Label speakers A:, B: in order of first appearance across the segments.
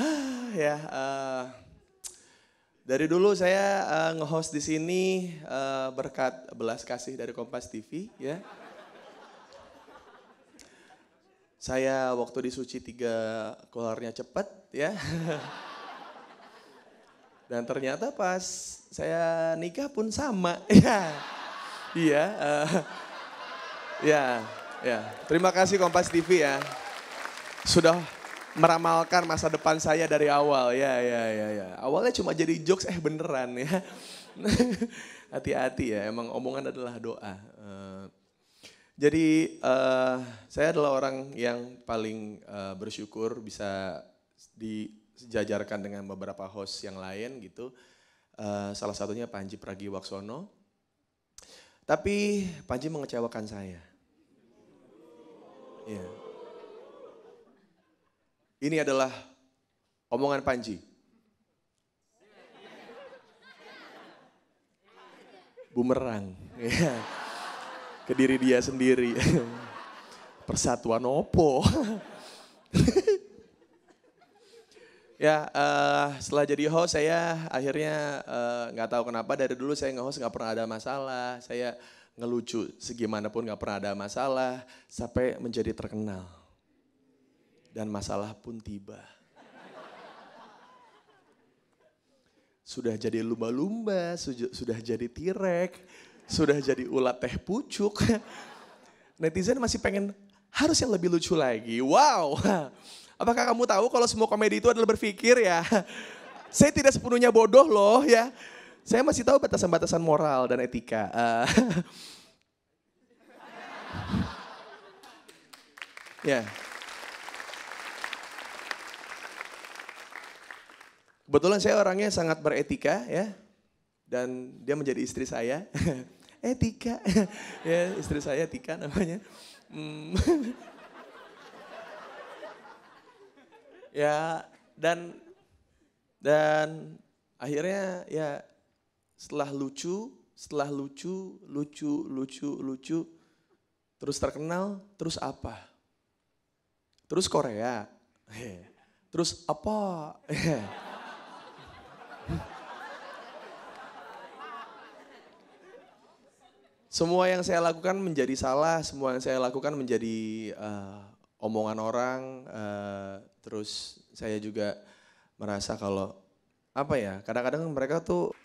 A: Ah, ya, uh, dari dulu saya uh, nge-host di sini uh, berkat belas kasih dari Kompas TV ya. Saya waktu di Suci tiga keluarnya cepat ya. Dan ternyata pas saya nikah pun sama ya. Iya. ya, ya. Terima kasih Kompas TV ya. Sudah meramalkan masa depan saya dari awal. Ya, ya, ya, ya. Awalnya cuma jadi jokes, eh beneran ya. Hati-hati ya, emang omongan adalah doa. Uh, jadi uh, saya adalah orang yang paling uh, bersyukur bisa dijajarkan dengan beberapa host yang lain gitu. Uh, salah satunya Panji Pragiwaksono. Tapi Panji mengecewakan saya. Yeah. Ini adalah omongan Panji. Bumerang. Ya. Ke diri dia sendiri. Persatuan opo. ya, uh, setelah jadi host saya akhirnya eh, nggak uh, tahu kenapa dari dulu saya nge-host nggak pernah ada masalah. Saya ngelucu segimanapun nggak pernah ada masalah sampai menjadi terkenal dan masalah pun tiba. Sudah jadi lumba-lumba, sudah jadi tirek, sudah jadi ulat teh pucuk. Netizen masih pengen harus yang lebih lucu lagi. Wow. Apakah kamu tahu kalau semua komedi itu adalah berpikir ya? Saya tidak sepenuhnya bodoh loh ya. Saya masih tahu batasan-batasan moral dan etika. Uh, ya. Yeah. Kebetulan saya orangnya sangat beretika ya. Dan dia menjadi istri saya. etika ya, istri saya Tika namanya. Hmm. ya dan dan akhirnya ya setelah lucu, setelah lucu, lucu, lucu, lucu, terus terkenal, terus apa? Terus Korea. Terus apa? Semua yang saya lakukan menjadi salah, semua yang saya lakukan menjadi uh, omongan orang. Uh, terus saya juga merasa kalau apa ya, kadang-kadang mereka tuh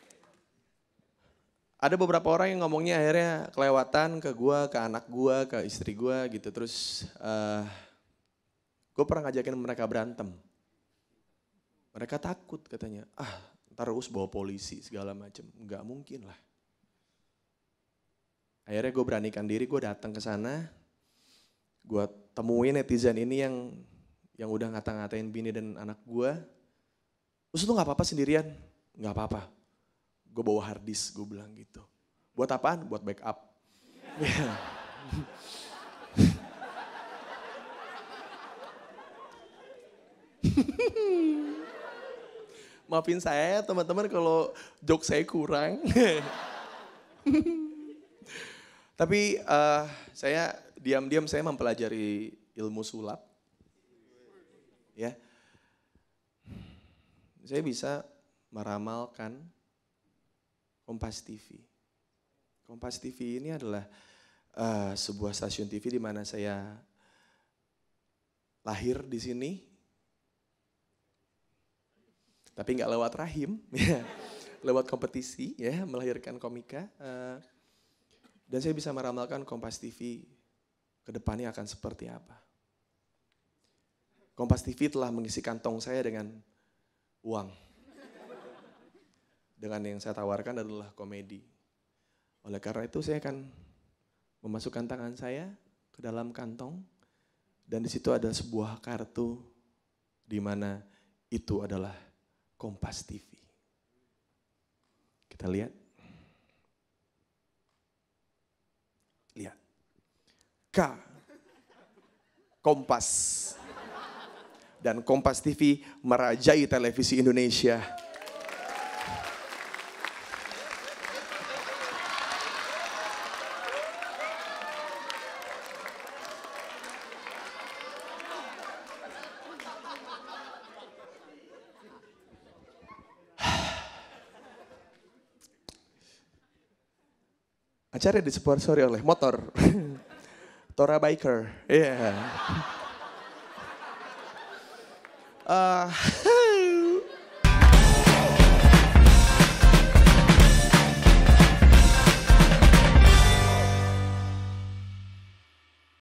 A: ada beberapa orang yang ngomongnya akhirnya kelewatan ke gue, ke anak gue, ke istri gue gitu. Terus uh, eh, gue pernah ngajakin mereka berantem. Mereka takut katanya, ah ntar harus bawa polisi segala macam. Nggak mungkin lah. Akhirnya gue beranikan diri, gue datang ke sana, gue temuin netizen ini yang yang udah ngata-ngatain bini dan anak gue. Terus tuh nggak apa-apa sendirian? Nggak apa-apa. Gue bawa hardisk, gue bilang gitu. Buat apaan? Buat backup. Maafin saya teman-teman kalau joke saya kurang. Tapi uh, saya diam-diam saya mempelajari ilmu sulap. Ya. Saya bisa meramalkan Kompas TV. Kompas TV ini adalah uh, sebuah stasiun TV di mana saya lahir di sini. Tapi nggak lewat rahim, ya. lewat kompetisi ya melahirkan komika. Uh, dan saya bisa meramalkan Kompas TV ke depannya akan seperti apa. Kompas TV telah mengisi kantong saya dengan uang. Dengan yang saya tawarkan adalah komedi. Oleh karena itu saya akan memasukkan tangan saya ke dalam kantong dan di situ ada sebuah kartu di mana itu adalah Kompas TV. Kita lihat. K. Kompas. Dan Kompas TV merajai televisi Indonesia. Acara disponsori oleh motor. Tora Biker. Iya. Yeah. uh,